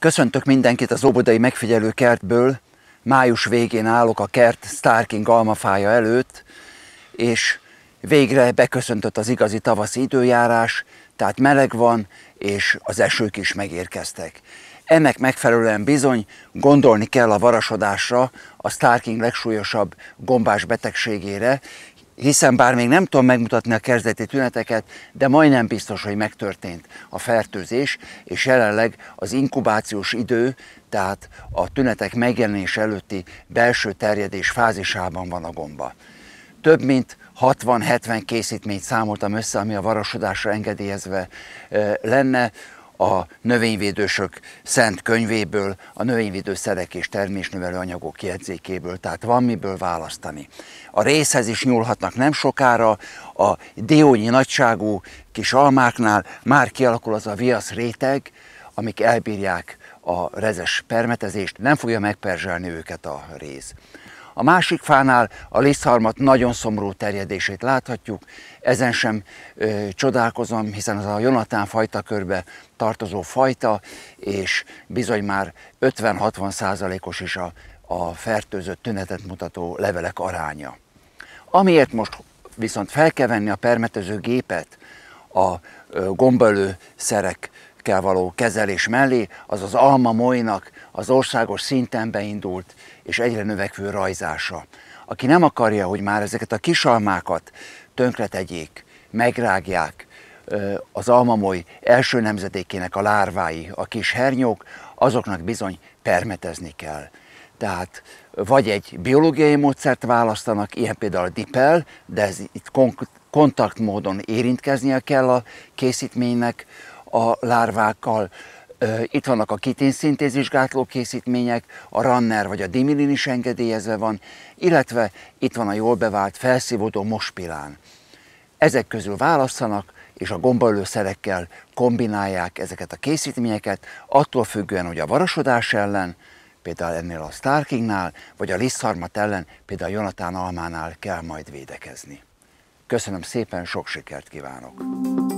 Köszöntök mindenkit az Óbodai Megfigyelő Kertből. Május végén állok a kert Starking almafája előtt, és végre beköszöntött az igazi tavaszi időjárás, tehát meleg van, és az esők is megérkeztek. Ennek megfelelően bizony gondolni kell a varasodásra, a Starking legsúlyosabb gombás betegségére, hiszen bár még nem tudom megmutatni a kezdeti tüneteket, de majdnem biztos, hogy megtörtént a fertőzés, és jelenleg az inkubációs idő, tehát a tünetek megjelenés előtti belső terjedés fázisában van a gomba. Több mint 60-70 készítményt számoltam össze, ami a varasodásra engedélyezve lenne a növényvédősök szent könyvéből, a növényvédő szerek és termésnövelő anyagok jegyzékéből, tehát van miből választani. A részhez is nyúlhatnak nem sokára, a diónyi nagyságú kis almáknál már kialakul az a viasz réteg, amik elbírják a rezes permetezést, nem fogja megperzselni őket a rész. A másik fánál a lisztharmat nagyon szomorú terjedését láthatjuk, ezen sem ö, csodálkozom, hiszen az a Jonatán fajta körbe tartozó fajta, és bizony már 50-60 százalékos is a, a fertőzött tünetet mutató levelek aránya. Amiért most viszont fel kell venni a permetező gépet a gombaölő szerekkel való kezelés mellé, az az alma molynak az országos szinten beindult és egyre növekvő rajzása. Aki nem akarja, hogy már ezeket a kisalmákat tönkretegyék, megrágják, az almamoly első nemzedékének a lárvái, a kis hernyók, azoknak bizony permetezni kell. Tehát vagy egy biológiai módszert választanak, ilyen például a dipel, de ez itt kontakt módon érintkeznie kell a készítménynek a lárvákkal, itt vannak a kitin gátló készítmények, a Runner vagy a Dimilin is engedélyezve van, illetve itt van a jól bevált felszívódó mospilán. Ezek közül válasszanak, és a gombaölőszerekkel kombinálják ezeket a készítményeket, attól függően, hogy a varasodás ellen, például ennél a Starkingnál, vagy a Lisszharmat ellen, például a Jonatán Almánál kell majd védekezni. Köszönöm szépen, sok sikert kívánok!